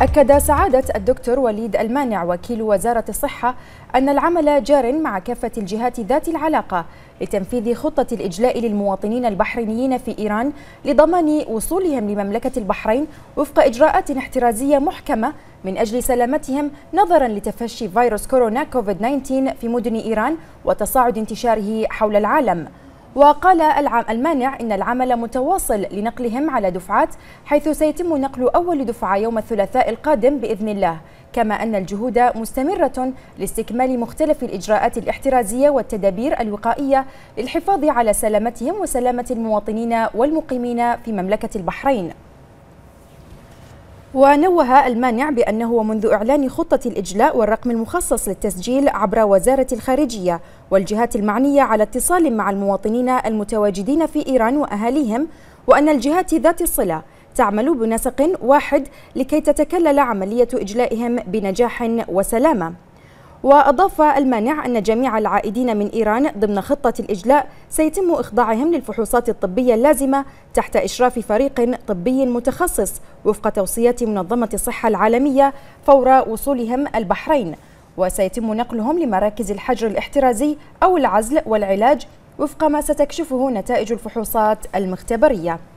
أكد سعادة الدكتور وليد المانع وكيل وزارة الصحة أن العمل جار مع كافة الجهات ذات العلاقة لتنفيذ خطة الإجلاء للمواطنين البحرينيين في إيران لضمان وصولهم لمملكة البحرين وفق إجراءات احترازية محكمة من أجل سلامتهم نظرا لتفشي فيروس كورونا كوفيد 19 في مدن إيران وتصاعد انتشاره حول العالم وقال المانع إن العمل متواصل لنقلهم على دفعات حيث سيتم نقل أول دفعة يوم الثلاثاء القادم بإذن الله كما أن الجهود مستمرة لاستكمال مختلف الإجراءات الاحترازية والتدابير الوقائية للحفاظ على سلامتهم وسلامة المواطنين والمقيمين في مملكة البحرين ونوه المانع بأنه منذ إعلان خطة الإجلاء والرقم المخصص للتسجيل عبر وزارة الخارجية والجهات المعنية على اتصال مع المواطنين المتواجدين في إيران وأهاليهم وأن الجهات ذات الصلة تعمل بنسق واحد لكي تتكلل عملية إجلائهم بنجاح وسلامة وأضاف المانع أن جميع العائدين من إيران ضمن خطة الإجلاء سيتم إخضاعهم للفحوصات الطبية اللازمة تحت إشراف فريق طبي متخصص وفق توصيات منظمة الصحة العالمية فور وصولهم البحرين وسيتم نقلهم لمراكز الحجر الاحترازي أو العزل والعلاج وفق ما ستكشفه نتائج الفحوصات المختبريه